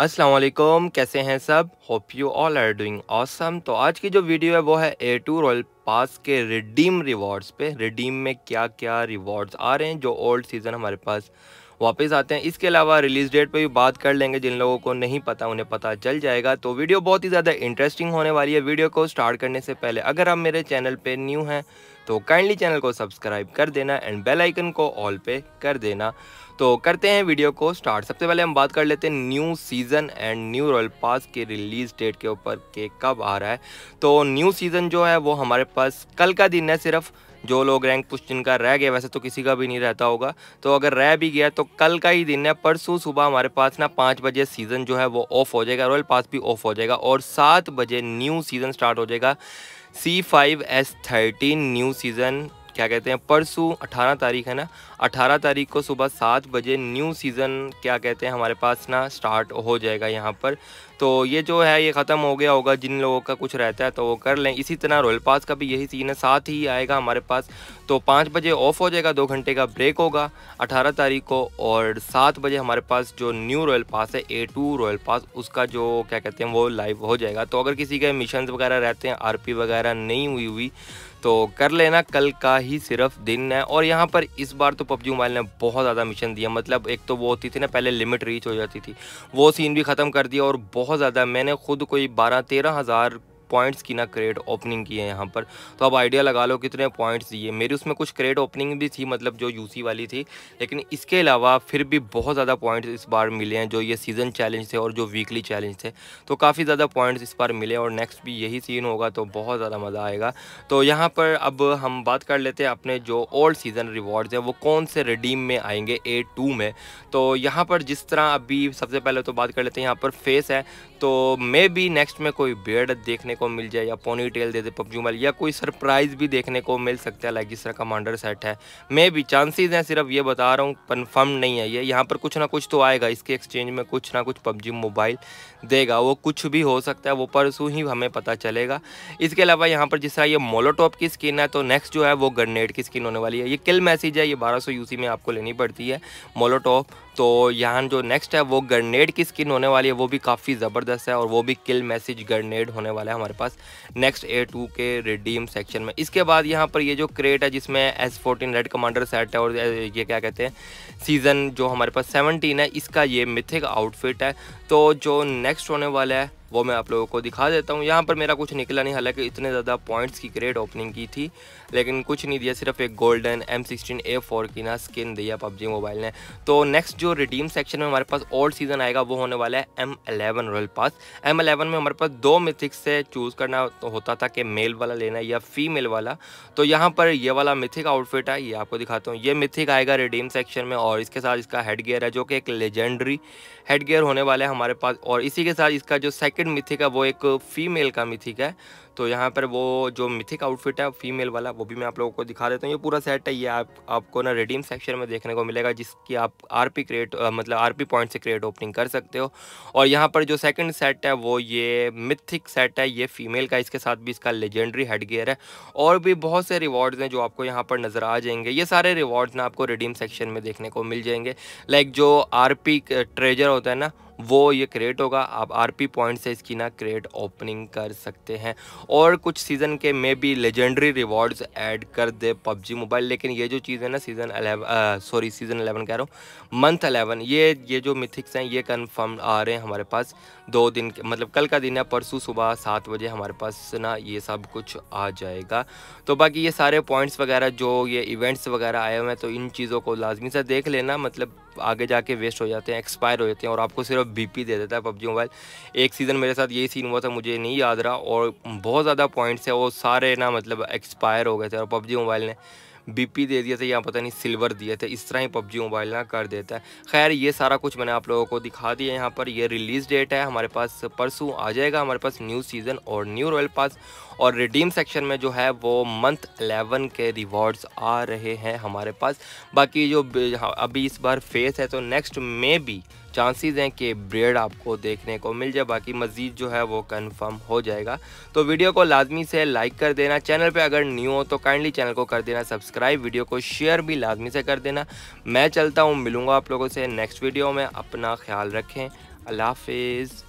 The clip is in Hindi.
अस्सलाम वालेकुम कैसे हैं सब hope you all are doing awesome तो आज की जो वीडियो है वो है ए टू रॉयल पास के रिडीम रिवॉर्ड्स पे रिडीम में क्या क्या रिवॉर्ड्स आ रहे हैं जो ओल्ड सीज़न हमारे पास वापस आते हैं इसके अलावा रिलीज़ डेट पे भी बात कर लेंगे जिन लोगों को नहीं पता उन्हें पता चल जाएगा तो वीडियो बहुत ही ज़्यादा इंटरेस्टिंग होने वाली है वीडियो को स्टार्ट करने से पहले अगर आप मेरे चैनल पर न्यू हैं तो काइंडली चैनल को सब्सक्राइब कर देना एंड बेल आइकन को ऑल पे कर देना तो करते हैं वीडियो को स्टार्ट सबसे पहले हम बात कर लेते हैं new season and new royal pass के रिलीज़ डेट के ऊपर के कब आ रहा है तो न्यू सीज़न जो है वो हमारे पास कल का दिन है सिर्फ जो लोग रैंक पुश जिनका रह गया वैसे तो किसी का भी नहीं रहता होगा तो अगर रह भी गया तो कल का ही दिन है परसों सुबह हमारे पास ना पाँच बजे सीज़न जो है वो ऑफ हो जाएगा रॉयल पास भी ऑफ हो जाएगा और सात बजे न्यू सीज़न स्टार्ट हो जाएगा C five S thirteen new season क्या कहते हैं परसों अठारह तारीख है ना अठारह तारीख को सुबह सात बजे न्यू सीज़न क्या कहते हैं हमारे पास ना स्टार्ट हो जाएगा यहाँ पर तो ये जो है ये ख़त्म हो गया होगा जिन लोगों का कुछ रहता है तो वो कर लें इसी तरह रॉयल पास का भी यही सीन है साथ ही आएगा हमारे पास तो पाँच बजे ऑफ हो जाएगा दो घंटे का ब्रेक होगा अठारह तारीख को और सात बजे हमारे पास जो न्यू रॉयल पास है ए टू रॉयल पास उसका जो क्या कहते हैं वो लाइव हो जाएगा तो अगर किसी के मिशन वगैरह रहते हैं आर वगैरह नहीं हुई हुई तो कर लेना कल का ही सिर्फ दिन है और यहाँ पर इस बार तो पबजी मोबाइल ने बहुत ज़्यादा मिशन दिया मतलब एक तो वो होती थी ना पहले लिमिट रीच हो जाती थी वो सीन भी ख़त्म कर दिया और बहुत बहुत ज़्यादा मैंने ख़ुद कोई बारह तेरह हज़ार पॉइंट्स की ना क्रेट ओपनिंग की है यहाँ पर तो आप आइडिया लगा लो कितने पॉइंट्स दिए मेरी उसमें कुछ क्रेट ओपनिंग भी थी मतलब जो यूसी वाली थी लेकिन इसके अलावा फिर भी बहुत ज़्यादा पॉइंट्स इस बार मिले हैं जो ये सीज़न चैलेंज थे और जो वीकली चैलेंज थे तो काफ़ी ज़्यादा पॉइंट्स इस बार मिले और नेक्स्ट भी यही सीन होगा तो बहुत ज़्यादा मज़ा आएगा तो यहाँ पर अब हम बात कर लेते हैं अपने जो ओल्ड सीज़न रिवॉर्ड्स हैं वो कौन से रिडीम में आएंगे ए टू में तो यहाँ पर जिस तरह अभी सबसे पहले तो बात कर लेते हैं यहाँ पर फेस है तो मे बी नेक्स्ट में कोई बेड देखने को मिल जाए या पोनी टेल दे दे पबजी मोबाइल या कोई सरप्राइज़ भी देखने को मिल सकता है लाइक इस तरह कमांडर सेट है मे भी चांसेस हैं सिर्फ ये बता रहा हूँ कन्फर्म नहीं है ये यहाँ पर कुछ ना कुछ तो आएगा इसके एक्सचेंज में कुछ ना कुछ पबजी मोबाइल देगा वो कुछ भी हो सकता है वो परसों ही हमें पता चलेगा इसके अलावा यहाँ पर जिस तरह ये मोलोटॉप की स्किन है तो नेक्स्ट जो है वो ग्रनेड की स्किन होने वाली है ये किल मैसेज है ये बारह सौ में आपको लेनी पड़ती है मोलोटॉप तो यहाँ जो नेक्स्ट है वो ग्रनेड की स्किन होने वाली है वो भी काफ़ी ज़बरदस्त है और वो भी किल मैसेज ग्रनेड होने वाला है हमारे पास नेक्स्ट ए टू के रिडीम सेक्शन में इसके बाद यहाँ पर ये जो क्रेट है जिसमें S fourteen red commander set है और ये क्या कहते हैं सीज़न जो हमारे पास सेवनटीन है इसका ये मिथिक आउटफिट है तो जो नेक्स्ट होने वाला है वो मैं आप लोगों को दिखा देता हूँ यहाँ पर मेरा कुछ निकला नहीं हालांकि इतने ज़्यादा पॉइंट्स की क्रेट ओपनिंग की थी लेकिन कुछ नहीं दिया सिर्फ एक golden M sixteen A four की ना स्किन दिया पबजी मोबाइल ने तो नेक्स्ट जो रिडीम सेक्शन में हमारे पास ओल्ड सीजन आएगा वो होने वाला है M eleven royal pass M eleven में हमारे पास दो मिथिक्स से चूज़ करना तो होता था कि मेल वाला लेना या फीमेल वाला तो यहाँ पर ये वाला मिथिक आउटफिट है ये आपको दिखाता हूँ ये मिथिक आएगा रिडीम सेक्शन में और इसके साथ इसका हेड गियर है जो कि एक लेजेंडरी हेड गियर होने वाला है हमारे पास और इसी के साथ इसका जो सेकेंड सेकंड मिथिक है वो एक फीमेल का मिथिक है तो यहाँ पर वो जो मिथिक आउटफिट है फीमेल वाला वो भी मैं आप लोगों को दिखा देता हूँ ये पूरा सेट है ये आप आपको ना रिडीम सेक्शन में देखने को मिलेगा जिसकी आप आरपी क्रिएट मतलब आरपी पॉइंट से क्रिएट ओपनिंग कर सकते हो और यहाँ पर जो सेकंड सेट है वो ये मिथिक सेट है ये फीमेल का इसके साथ भी इसका लेजेंडरी हेड गियर है और भी बहुत से रिवॉर्ड्स हैं जो आपको यहाँ पर नज़र आ जाएंगे ये सारे रिवॉर्ड्स ना आपको रिडीम सेक्शन में देखने को मिल जाएंगे लाइक जो आर ट्रेजर होता है ना वो ये क्रिएट होगा आप आरपी पॉइंट से इसकी ना क्रिएट ओपनिंग कर सकते हैं और कुछ सीज़न के मे भी लेजेंडरी रिवॉर्ड्स ऐड कर दे पबजी मोबाइल लेकिन ये जो चीज़ है ना season eleven sorry season eleven कह रहा हूँ मंथ अलेवन ये ये जो मिथिक्स हैं ये कन्फर्म आ रहे हैं हमारे पास दो दिन के मतलब कल का दिन है परसों सुबह सात बजे हमारे पास ना ये सब कुछ आ जाएगा तो बाकी ये सारे पॉइंट्स वगैरह जो ये इवेंट्स वगैरह आए हुए हैं तो इन चीज़ों को लाजमी से देख लेना मतलब आगे जाके वेस्ट हो जाते हैं एक्सपायर हो जाते हैं और आपको सिर्फ बीपी दे देता है पबजी मोबाइल एक सीज़न मेरे साथ यही सीन हुआ था मुझे नहीं याद रहा और बहुत ज़्यादा पॉइंट्स है वो सारे ना मतलब एक्सपायर हो गए थे और पबजी मोबाइल ने बीपी दे दिया था या पता नहीं सिल्वर दिए थे इस तरह ही पबजी मोबाइल ना कर देता है खैर ये सारा कुछ मैंने आप लोगों को दिखा दिया यहाँ पर ये रिलीज़ डेट है हमारे पास परसों आ जाएगा हमारे पास न्यू सीज़न और न्यू रॉयल पास और रिडीम सेक्शन में जो है वो मंथ एलेवन के रिवॉर्ड्स आ रहे हैं हमारे पास बाकी जो हाँ, अभी इस बार फेस है तो नेक्स्ट मे भी चांसेस हैं कि ब्रेड आपको देखने को मिल जाए बाकी मज़ीद जो है वो कन्फर्म हो जाएगा तो वीडियो को लाजमी से लाइक कर देना चैनल पे अगर न्यू हो तो काइंडली चैनल को कर देना सब्सक्राइब वीडियो को शेयर भी लाजमी से कर देना मैं चलता हूँ मिलूँगा आप लोगों से नेक्स्ट वीडियो में अपना ख्याल रखें अल्लाह